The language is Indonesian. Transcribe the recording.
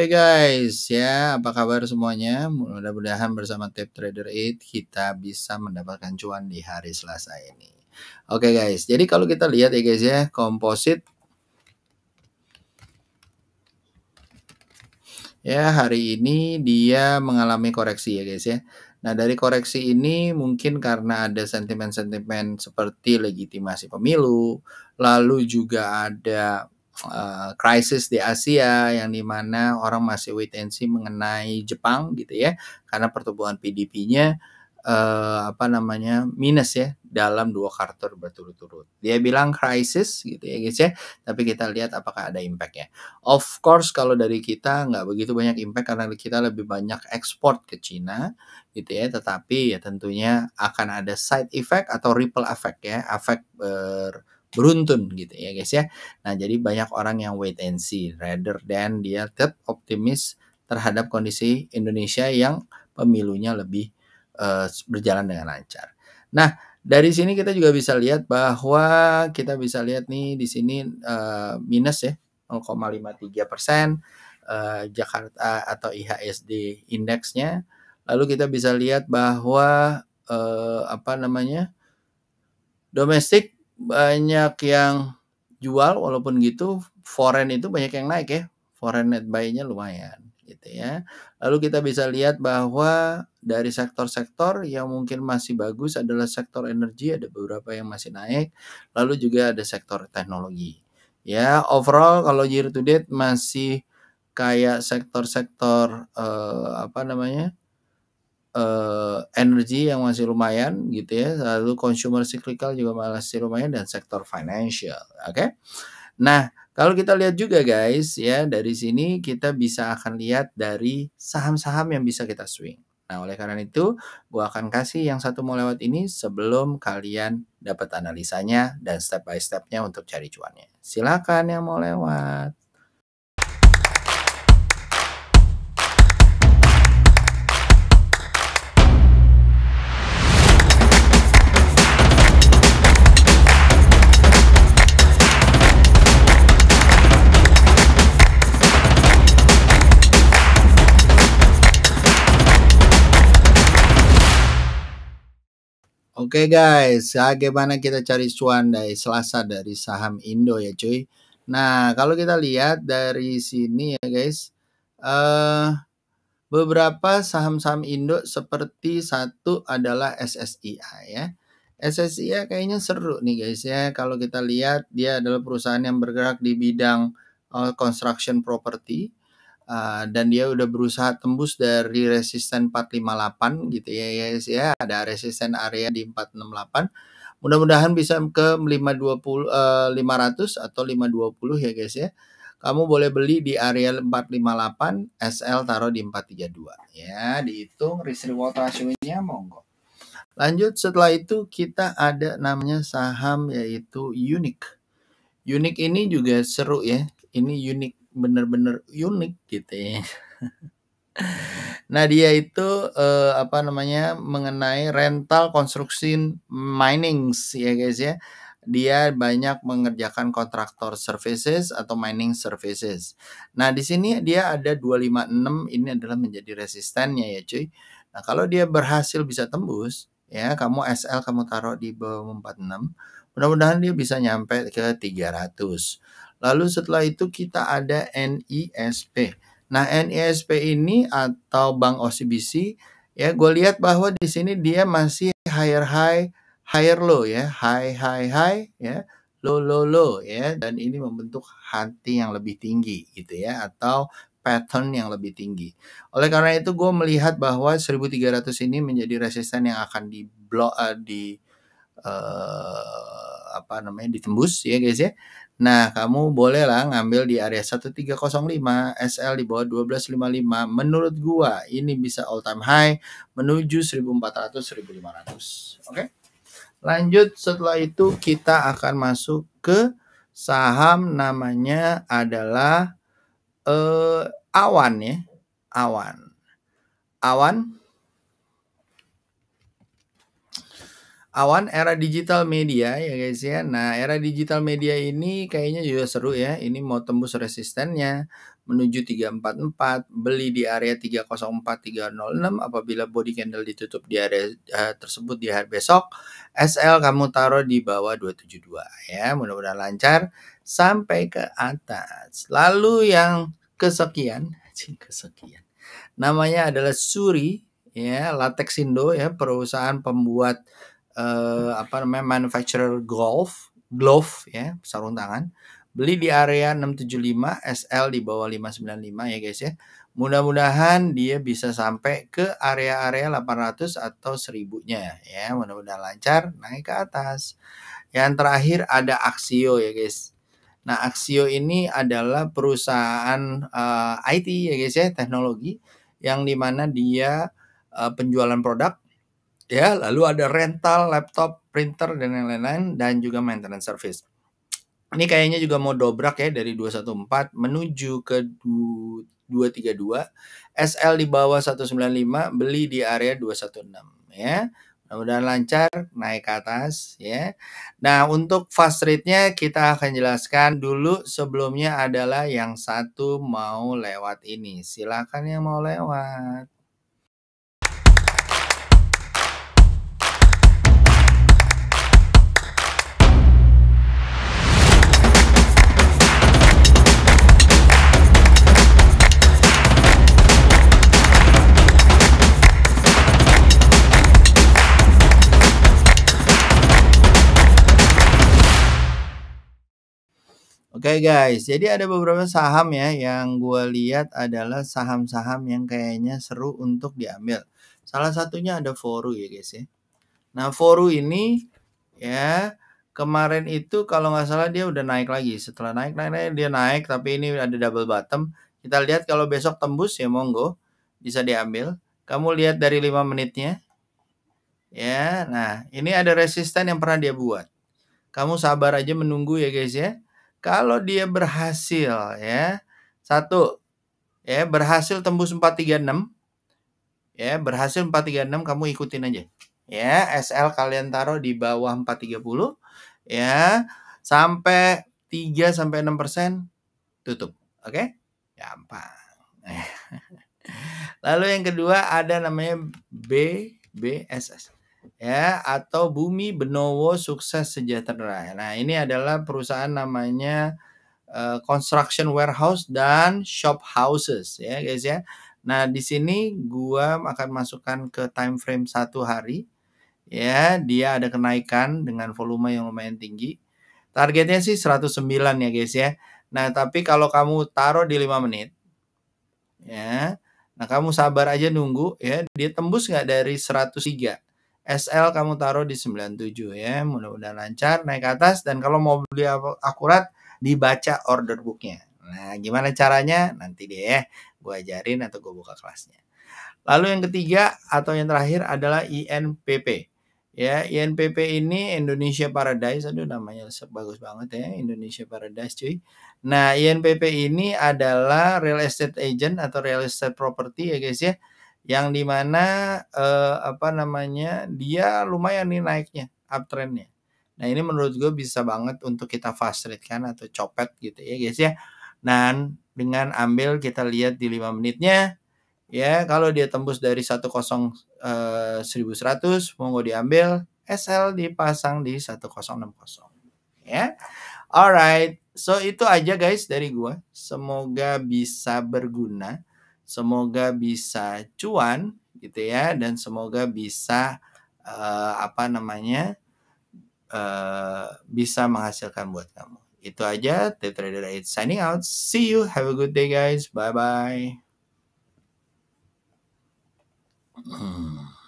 Oke okay guys, ya apa kabar semuanya? Mudah-mudahan bersama Tip Trader 8 kita bisa mendapatkan cuan di hari Selasa ini. Oke okay guys, jadi kalau kita lihat ya guys ya, komposit ya hari ini dia mengalami koreksi ya guys ya. Nah dari koreksi ini mungkin karena ada sentimen-sentimen seperti legitimasi pemilu, lalu juga ada uh, di Asia yang dimana orang masih wait and see mengenai Jepang gitu ya karena pertumbuhan pdp nya uh, eh, apa namanya minus ya dalam dua quarter berturut-turut. Dia bilang krisis gitu ya guys ya, tapi kita lihat apakah ada impactnya. Of course kalau dari kita nggak begitu banyak impact karena kita lebih banyak ekspor ke Cina gitu ya, tetapi ya tentunya akan ada side effect atau ripple effect ya, efek ber beruntun gitu ya guys ya. Nah jadi banyak orang yang wait and see rather than dia tetap optimis terhadap kondisi Indonesia yang pemilunya lebih uh, berjalan dengan lancar. Nah dari sini kita juga bisa lihat bahwa kita bisa lihat nih di sini uh, minus ya 0,53 persen uh, Jakarta atau IHSD indeksnya. Lalu kita bisa lihat bahwa uh, apa namanya domestik banyak yang jual walaupun gitu foreign itu banyak yang naik ya. Foreign net buy-nya lumayan gitu ya. Lalu kita bisa lihat bahwa dari sektor-sektor yang mungkin masih bagus adalah sektor energi ada beberapa yang masih naik, lalu juga ada sektor teknologi. Ya, overall kalau year to date masih kayak sektor-sektor eh, apa namanya? uh, energi yang masih lumayan gitu ya lalu consumer cyclical juga masih lumayan dan sektor financial oke okay? nah kalau kita lihat juga guys ya dari sini kita bisa akan lihat dari saham-saham yang bisa kita swing Nah, oleh karena itu, gua akan kasih yang satu mau lewat ini sebelum kalian dapat analisanya dan step by stepnya untuk cari cuannya. Silakan yang mau lewat. Oke okay guys, bagaimana kita cari cuan dari Selasa dari saham Indo ya cuy. Nah, kalau kita lihat dari sini ya guys, uh, beberapa saham-saham Indo seperti satu adalah SSIA ya. SSIA kayaknya seru nih guys ya. Kalau kita lihat dia adalah perusahaan yang bergerak di bidang uh, construction property Uh, dan dia udah berusaha tembus dari resisten 458 gitu ya ya yes, ya ada resisten area di 468 mudah-mudahan bisa ke 520 uh, 500 atau 520 ya guys ya kamu boleh beli di area 458 SL taruh di 432 ya dihitung risk reward ratio-nya monggo lanjut setelah itu kita ada namanya saham yaitu unique. Unique ini juga seru ya ini unik bener-bener unik gitu ya. Nah dia itu eh, apa namanya mengenai rental construction mining ya guys ya. Dia banyak mengerjakan kontraktor services atau mining services. Nah di sini dia ada 256 ini adalah menjadi resistennya ya cuy. Nah kalau dia berhasil bisa tembus ya kamu SL kamu taruh di bawah 46 mudah-mudahan dia bisa nyampe ke 300 Lalu setelah itu kita ada NISP. Nah, NISP ini atau Bank OCBC ya gue lihat bahwa di sini dia masih higher high higher low ya, high high high ya, low low low ya dan ini membentuk hati yang lebih tinggi gitu ya atau pattern yang lebih tinggi. Oleh karena itu gue melihat bahwa 1300 ini menjadi resisten yang akan di blok uh, eh, di uh, apa namanya ditembus ya guys ya. Nah, kamu bolehlah ngambil di area 1305, SL di bawah 1255. Menurut gua ini bisa all time high menuju 1400 1500. Oke. Okay? Lanjut setelah itu kita akan masuk ke saham namanya adalah eh, Awan ya. Awan. Awan Awan era digital media ya guys ya. Nah, era digital media ini kayaknya juga seru ya. Ini mau tembus resistennya menuju 344, beli di area 304 306 apabila body candle ditutup di area uh, tersebut di hari besok, SL kamu taruh di bawah 272 ya. Mudah-mudahan lancar sampai ke atas. Lalu yang kesekian, kesekian. Namanya adalah Suri ya, Latexindo ya, perusahaan pembuat uh, apa namanya manufacturer golf glove ya sarung tangan beli di area 675 SL di bawah 595 ya guys ya mudah-mudahan dia bisa sampai ke area-area 800 atau 1000 nya ya mudah-mudahan lancar naik ke atas yang terakhir ada Axio ya guys nah Axio ini adalah perusahaan uh, eh, IT ya guys ya teknologi yang dimana dia uh, penjualan produk ya lalu ada rental laptop printer dan lain-lain dan juga maintenance service ini kayaknya juga mau dobrak ya dari 214 menuju ke 232 SL di bawah 195 beli di area 216 ya mudah-mudahan lancar naik ke atas ya nah untuk fast rate-nya kita akan jelaskan dulu sebelumnya adalah yang satu mau lewat ini silakan yang mau lewat Oke okay guys, jadi ada beberapa saham ya yang gue lihat adalah saham-saham yang kayaknya seru untuk diambil. Salah satunya ada Foru ya guys ya. Nah Foru ini ya kemarin itu kalau nggak salah dia udah naik lagi. Setelah naik, naik, naik dia naik tapi ini ada double bottom. Kita lihat kalau besok tembus ya monggo bisa diambil. Kamu lihat dari 5 menitnya. Ya, nah ini ada resisten yang pernah dia buat. Kamu sabar aja menunggu ya guys ya kalau dia berhasil ya satu ya berhasil tembus 436 ya berhasil 436 kamu ikutin aja ya SL kalian taruh di bawah 430 ya sampai 3 sampai 6 persen tutup oke okay? gampang lalu yang kedua ada namanya BBSS ya atau Bumi Benowo Sukses Sejahtera. Nah, ini adalah perusahaan namanya uh, Construction Warehouse dan Shop Houses ya guys ya. Nah, di sini gua akan masukkan ke time frame satu hari ya, dia ada kenaikan dengan volume yang lumayan tinggi. Targetnya sih 109 ya guys ya. Nah, tapi kalau kamu taruh di 5 menit ya. Nah, kamu sabar aja nunggu ya, dia tembus nggak dari 103. SL kamu taruh di 97 ya. Mudah-mudahan lancar naik ke atas dan kalau mau beli akurat dibaca order booknya. Nah, gimana caranya? Nanti deh ya gue ajarin atau gue buka kelasnya. Lalu yang ketiga atau yang terakhir adalah INPP. Ya, INPP ini Indonesia Paradise, aduh namanya bagus banget ya, Indonesia Paradise cuy. Nah, INPP ini adalah real estate agent atau real estate property ya guys ya yang dimana eh, apa namanya dia lumayan nih naiknya uptrendnya. Nah ini menurut gue bisa banget untuk kita fast rate kan atau copet gitu ya guys ya. Dan dengan ambil kita lihat di 5 menitnya ya kalau dia tembus dari 10 eh, 1100 monggo diambil SL dipasang di 1060 ya. Alright, so itu aja guys dari gua. Semoga bisa berguna Semoga bisa cuan gitu ya dan semoga bisa uh, apa namanya uh, bisa menghasilkan buat kamu. Itu aja The Trader Aid signing out. See you. Have a good day guys. Bye bye. Hmm.